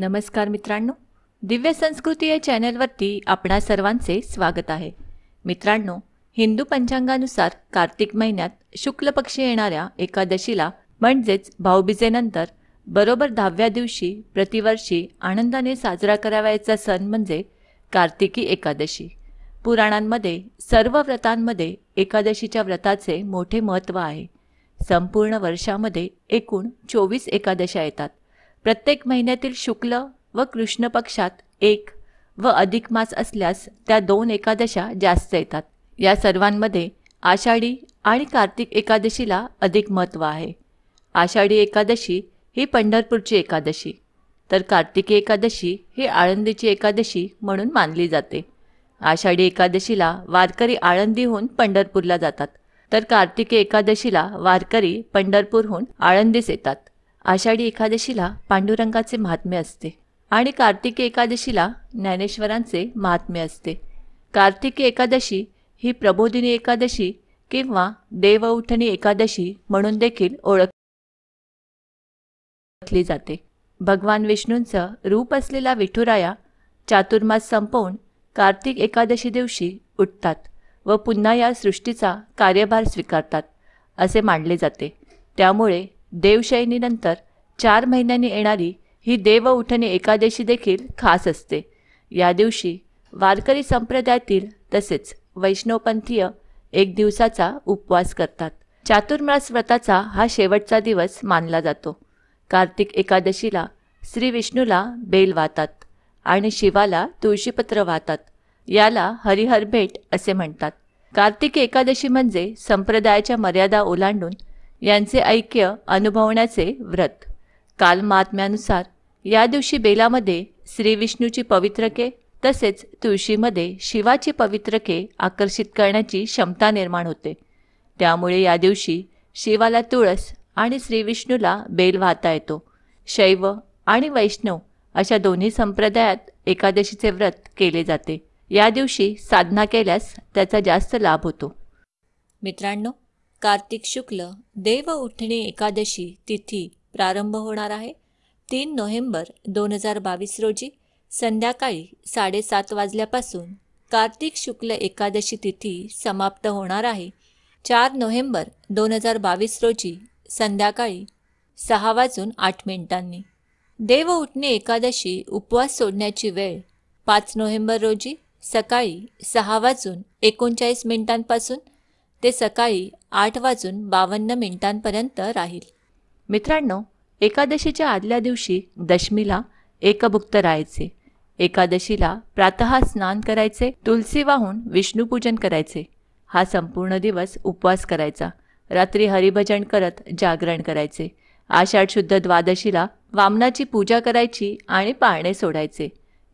नमस्कार मित्रांनो दिव्य संस्कृती या चॅनलवरती आपणा सर्वांचे स्वागत आहे मित्रांनो हिंदू पंचांगानुसार कार्तिक महिन्यात शुक्ल पक्षी येणाऱ्या एकादशीला म्हणजेच भाऊबीजेनंतर बरोबर दहाव्या दिवशी प्रतिवर्षी आनंदाने साजरा करावायचा सण म्हणजे कार्तिकी एकादशी पुराणांमध्ये सर्व व्रतांमध्ये एकादशीच्या व्रताचे मोठे महत्त्व आहे संपूर्ण वर्षामध्ये एकूण चोवीस एकादशा येतात प्रत्येक महिन्यातील शुक्ल व कृष्ण पक्षात एक व अधिक मास असल्यास त्या दोन एकादशा जास्त येतात या सर्वांमध्ये आषाढी आणि कार्तिक एकादशीला अधिक महत्त्व आहे आषाढी एकादशी ही पंढरपूरची एकादशी तर कार्तिकी एकादशी ही आळंदीची एकादशी म्हणून मानली जाते आषाढी एकादशीला वारकरी आळंदीहून पंढरपूरला जातात तर कार्तिकी एकादशीला वारकरी पंढरपूरहून आळंदीस येतात आषाढी एकादशीला पांडुरंगाचे महात्म्य असते आणि कार्तिकी एकादशीला ज्ञानेश्वरांचे महात्म्य असते कार्तिकी एकादशी ही प्रबोधिनी एकादशी किंवा देवउठणी एकादशी म्हणून देखील ओळखली जाते भगवान विष्णूंचं रूप असलेला विठुराया चातुर्मास संपवून कार्तिक एकादशी दिवशी उठतात व पुन्हा या सृष्टीचा कार्यभार स्वीकारतात असे मानले जाते त्यामुळे देवशयनीनंतर चार महिन्यांनी येणारी ही देव एकादशी देखील खास असते या दिवशी वारकरी संप्रदायातील तसेच वैष्णवपंथीय एक दिवसाचा उपवास करतात चातुर्मास व्रताचा हा शेवटचा दिवस मानला जातो कार्तिक एकादशीला श्री विष्णूला बेल वाहतात आणि शिवाला तुळशीपत्र वाहतात याला हरिहर भेट असे म्हणतात कार्तिक एकादशी म्हणजे संप्रदायाच्या मर्यादा ओलांडून यांचे ऐक्य अनुभवण्याचे व्रत काल महात्म्यानुसार या दिवशी बेलामध्ये श्री विष्णूची पवित्रके तसेच तुळशीमध्ये शिवाची पवित्रके आकर्षित करण्याची क्षमता निर्माण होते त्यामुळे या दिवशी शिवाला तुळस आणि श्रीविष्णूला बेल वाहता येतो शैव आणि वैष्णव अशा दोन्ही संप्रदायात एकादशीचे व्रत केले जाते या दिवशी साधना केल्यास त्याचा जास्त लाभ होतो मित्रांनो कार्तिक शुक्ल देव एकादशी तिथी प्रारंभ होणार आहे तीन नोव्हेंबर दोन हजार बावीस रोजी संध्याकाळी साडेसात वाजल्यापासून कार्तिक शुक्ल एकादशी तिथी समाप्त होणार आहे चार नोव्हेंबर दोन हजार बावीस रोजी संध्याकाळी सहा वाजून आठ मिनिटांनी देव एकादशी उपवास सोडण्याची वेळ पाच नोव्हेंबर रोजी सकाळी सहा वाजून एकोणचाळीस मिनिटांपासून ते सकाळी आठ वाजून बावन्न मिनिटांपर्यंत राहील मित्रांनो एकादशीच्या आदल्या दिवशी दशमीला एकभुक्त राहायचे एकादशीला प्रातः स्नान करायचे तुलसी वाहून विष्णूपूजन करायचे हा संपूर्ण दिवस उपवास करायचा रात्री हरिभजन करत जागरण करायचे आषाढ शुद्ध द्वादशीला वामनाची पूजा करायची आणि पाळणे सोडायचे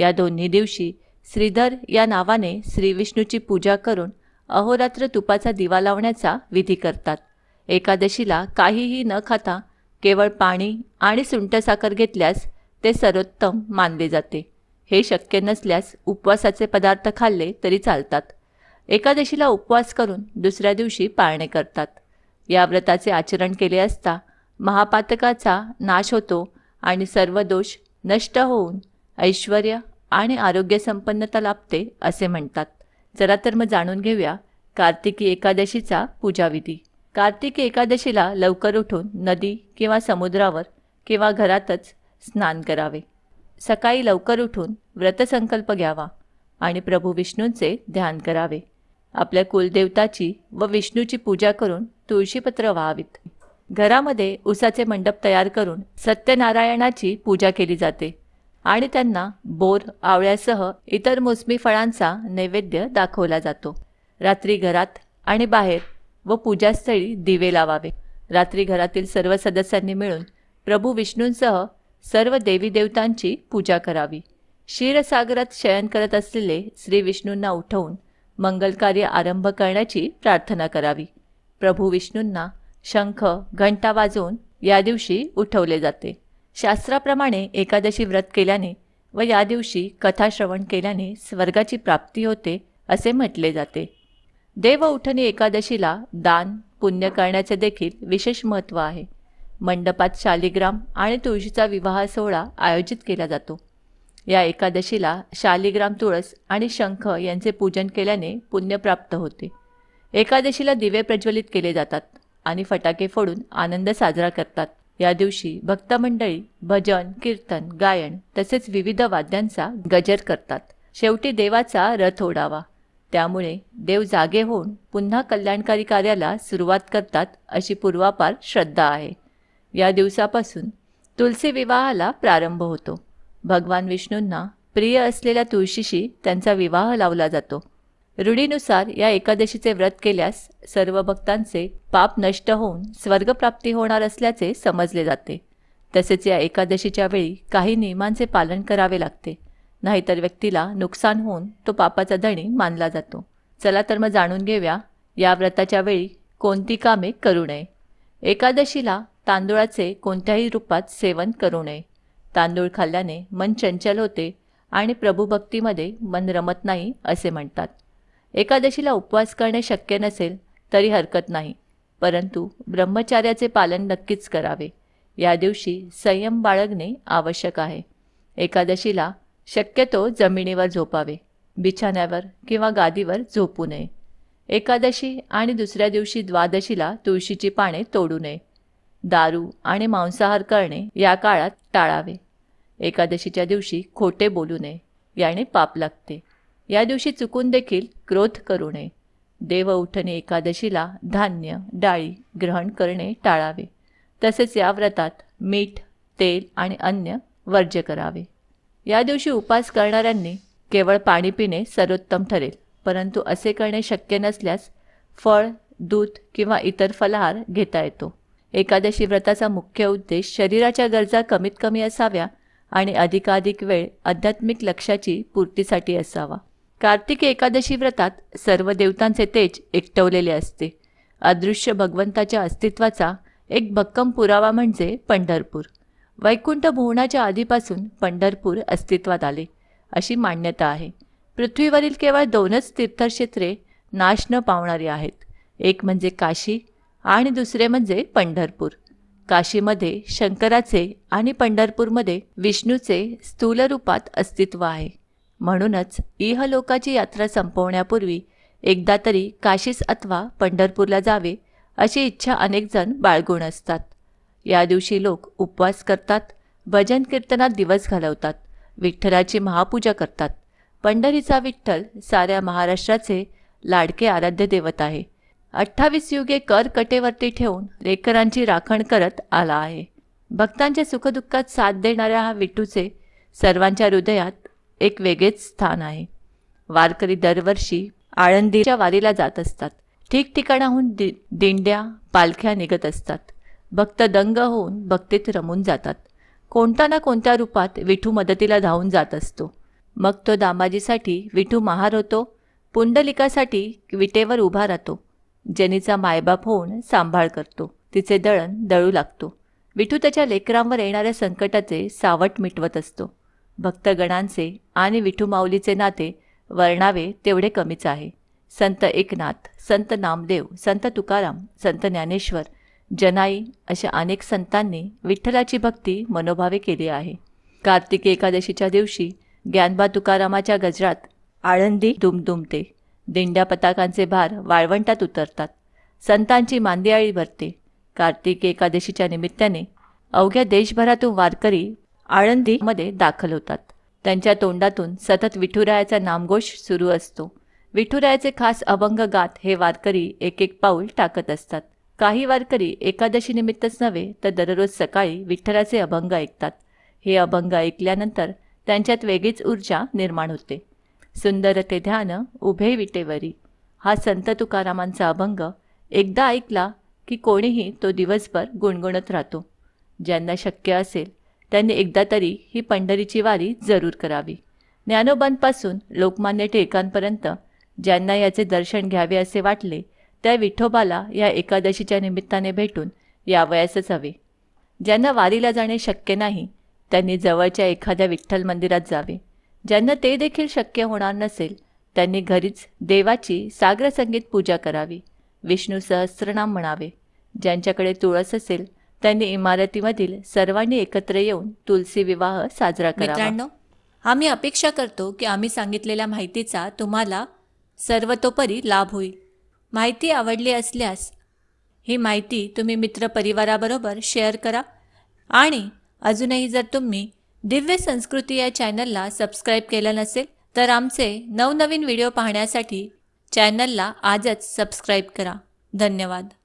या दोन्ही दिवशी श्रीधर या नावाने श्रीविष्णूची पूजा करून अहोरात्र तुपाचा दिवा लावण्याचा विधी करतात एकादशीला काहीही न खाता केवळ पाणी आणि साखर घेतल्यास ते सर्वोत्तम मानले जाते हे शक्य नसल्यास उपवासाचे पदार्थ खाल्ले तरी चालतात एकादशीला उपवास करून दुसऱ्या दिवशी पाळणे करतात या व्रताचे आचरण केले असता महापातकाचा नाश होतो आणि सर्व दोष नष्ट होऊन ऐश्वर आणि आरोग्य संपन्नता लाभते असे म्हणतात जरा तर मग जाणून घेऊया कार्तिकी एकादशीचा पूजाविधी कार्तिकी एकादशीला लवकर उठून नदी किंवा समुद्रावर किंवा घरातच स्नान करावे सकाळी लवकर उठून व्रतसंकल्प घ्यावा आणि प्रभू विष्णूंचे ध्यान करावे आपल्या कुलदेवताची व विष्णूची पूजा करून तुळशीपत्र व्हावीत घरामध्ये उसाचे मंडप तयार करून सत्यनारायणाची पूजा केली जाते आणि त्यांना बोर आवळ्यासह इतर मोसमी फळांचा नैवेद्य दाखवला जातो रात्री घरात आणि बाहेर व पूजास्थळी दिवे लावावे रात्री घरातील सर्व सदस्यांनी मिळून प्रभू विष्णूंसह सर्व देवी देवतांची पूजा करावी क्षीरसागरात शयन करत असलेले श्री विष्णूंना उठवून मंगलकार्य आरंभ करण्याची प्रार्थना करावी प्रभू विष्णूंना शंख घंटा वाजवून या दिवशी उठवले जाते शास्त्राप्रमाणे एकादशी व्रत केल्याने व या दिवशी कथाश्रवण केल्याने स्वर्गाची प्राप्ती होते असे म्हटले जाते देव उठणी एकादशीला दान पुण्य करण्याचे देखील विशेष महत्त्व आहे मंडपात शालिग्राम आणि तुळशीचा विवाह सोहळा आयोजित केला जातो या एकादशीला शालिग्राम तुळस आणि शंख यांचे पूजन केल्याने पुण्य प्राप्त होते एकादशीला दिवे प्रज्वलित केले जातात आणि फटाके फोडून आनंद साजरा करतात या दिवशी भक्त मंडळी भजन कीर्तन गायन तसेच विविध वाद्यांचा गजर करतात शेवटी देवाचा रथ ओढावा त्यामुळे देव जागे होऊन पुन्हा कल्याणकारी कार्याला सुरुवात करतात अशी पूर्वापार श्रद्धा आहे या दिवसापासून तुलसी विवाहाला प्रारंभ होतो भगवान विष्णूंना प्रिय असलेल्या तुळशीशी त्यांचा विवाह लावला जातो रूढीनुसार या एकादशीचे व्रत केल्यास सर्व भक्तांचे पाप नष्ट होऊन स्वर्गप्राप्ती होणार असल्याचे समजले जाते तसेच या एकादशीच्या वेळी काही नियमांचे पालन करावे लागते नाहीतर व्यक्तीला नुकसान होऊन तो पापाचा धणी मानला जातो चला तर मग जाणून घेऊया या व्रताच्या वेळी कोणती कामे करू नये एकादशीला तांदूळाचे कोणत्याही रूपात सेवन करू नये तांदूळ खाल्ल्याने मन चंचल होते आणि प्रभूभक्तीमध्ये मन रमत नाही असे म्हणतात एकादशीला उपवास करणे शक्य नसेल तरी हरकत नाही परंतु ब्रह्मचार्याचे पालन नक्कीच करावे या दिवशी संयम बाळगणे आवश्यक आहे एकादशीला शक्यतो जमिनीवर झोपावे बिछाण्यावर किंवा गादीवर झोपू नये एकादशी आणि दुसऱ्या दिवशी द्वादशीला तुळशीची पाने तोडू नये दारू आणि मांसाहार करणे या काळात टाळावे एकादशीच्या दिवशी खोटे बोलू नये याने पाप लागते या दिवशी चुकून देखील क्रोध करू नये देव उठणे एकादशीला धान्य डाळी ग्रहण करणे टाळावे तसेच या व्रतात मीठ तेल आणि अन्य वर्ज्य करावे या दिवशी उपास करणाऱ्यांनी केवळ पाणी पिणे सर्वोत्तम ठरेल परंतु असे करणे शक्य नसल्यास फळ दूध किंवा इतर फलाहार घेता येतो एकादशी व्रताचा मुख्य उद्देश शरीराच्या गरजा कमीत कमी असाव्या आणि अधिकाधिक वेळ आध्यात्मिक लक्षाची पूर्तीसाठी असावा कार्तिक एकादशी व्रतात सर्व देवतांचे तेज एकटवलेले असते अदृश्य भगवंताच्या अस्तित्वाचा एक भक्कम पुरावा म्हणजे पंढरपूर वैकुंठ भुवनाच्या आधीपासून पंढरपूर अस्तित्वात आले अशी मान्यता आहे पृथ्वीवरील केवळ दोनच तीर्थक्षेत्रे नाश न पावणारी आहेत एक म्हणजे काशी आणि दुसरे म्हणजे पंढरपूर काशीमध्ये शंकराचे आणि पंढरपूरमध्ये विष्णूचे स्थूल रूपात अस्तित्व आहे म्हणूनच इहलोकाची यात्रा संपवण्यापूर्वी एकदा तरी काशीस अथवा पंढरपूरला जावे अशी इच्छा अनेकजण बाळगुण असतात या दिवशी लोक उपवास करतात भजन कीर्तनात दिवस घालवतात विठ्ठलाची महापूजा करतात पंढरीचा विठ्ठल साऱ्या महाराष्ट्राचे लाडके आराध्य देवत आहे अठ्ठावीस युगे कर कटेवरती ठेवून लेकरांची राखण करत आला आहे भक्तांच्या सुखदुःखात साथ देणाऱ्या हा विठूचे सर्वांच्या हृदयात एक वेगळेच स्थान आहे वारकरी दरवर्षी आळंदीच्या वारीला जात असतात ठिकठिकाणाहून दि दिंड्या पालख्या निघत असतात भक्त दंग होऊन भक्तीत रमून जातात कोणता ना कोणत्या रूपात विठू मदतीला धावून जात असतो मग तो दामाजीसाठी विठू महार होतो पुंडलिकासाठी विटेवर उभा राहतो जनीचा मायबाप होऊन सांभाळ करतो तिचे दळण दळू लागतो विठू त्याच्या लेकरांवर येणाऱ्या संकटाचे सावट मिटवत असतो भक्तगणांचे आणि विठुमाऊलीचे नाते वर्णावे तेवढे कमीच आहे संत एकनाथ संत नामदेव संत तुकाराम संत ज्ञानेश्वर जनाई अशा अनेक संतांनी विठ्ठलाची भक्ती मनोभावे केली आहे कार्तिक एकादशीच्या दिवशी ज्ञानबा तुकारामाच्या गजरात आळंदी दुमदुमते दिंड्या पताकांचे भार वाळवंटात उतरतात संतांची मांदियाळी भरते कार्तिक एकादशीच्या निमित्ताने अवघ्या देशभरातून वारकरी आळंदीमध्ये दाखल होतात त्यांच्या तोंडातून सतत विठुरायाचा नामघोष सुरू असतो विठुरायाचे खास अभंग गात हे वारकरी एक एक पाऊल टाकत असतात काही वारकरी एकादशी निमित्तच नव्हे तर दररोज सकाळी विठ्ठलाचे अभंग ऐकतात हे अभंग ऐकल्यानंतर त्यांच्यात वेगळीच ऊर्जा निर्माण होते सुंदर ते ध्यान उभे विटेवरी हा संत तुकारामांचा अभंग एकदा ऐकला की कोणीही तो दिवसभर गुणगुणत राहतो ज्यांना शक्य असेल त्यांनी एकदा तरी ही पंढरीची वारी जरूर करावी ज्ञानोबांपासून लोकमान्य टिळकांपर्यंत ज्यांना याचे दर्शन घ्यावे असे वाटले त्या विठोबाला या एकादशीच्या निमित्ताने भेटून यावयासच हवे ज्यांना वारीला जाणे शक्य नाही त्यांनी जवळच्या एखाद्या विठ्ठल मंदिरात जावे ज्यांना ते देखील शक्य होणार नसेल त्यांनी घरीच देवाची सागरसंगीत पूजा करावी विष्णू सहस्रनाम म्हणावे ज्यांच्याकडे तुळस असेल त्यांनी इमारतीमधील सर्वांनी एकत्र येऊन तुलसी विवाह साजरा मित्रांनो आम्ही अपेक्षा करतो की आम्ही सांगितलेल्या माहितीचा तुम्हाला सर्वतोपरी लाभ होईल माहिती आवडली असल्यास ही माहिती तुम्ही मित्रपरिवाराबरोबर शेअर करा आणि अजूनही जर तुम्ही दिव्य संस्कृती या चॅनलला सबस्क्राईब केलं नसेल तर आमचे नवनवीन व्हिडिओ पाहण्यासाठी चॅनलला आजच सबस्क्राईब करा धन्यवाद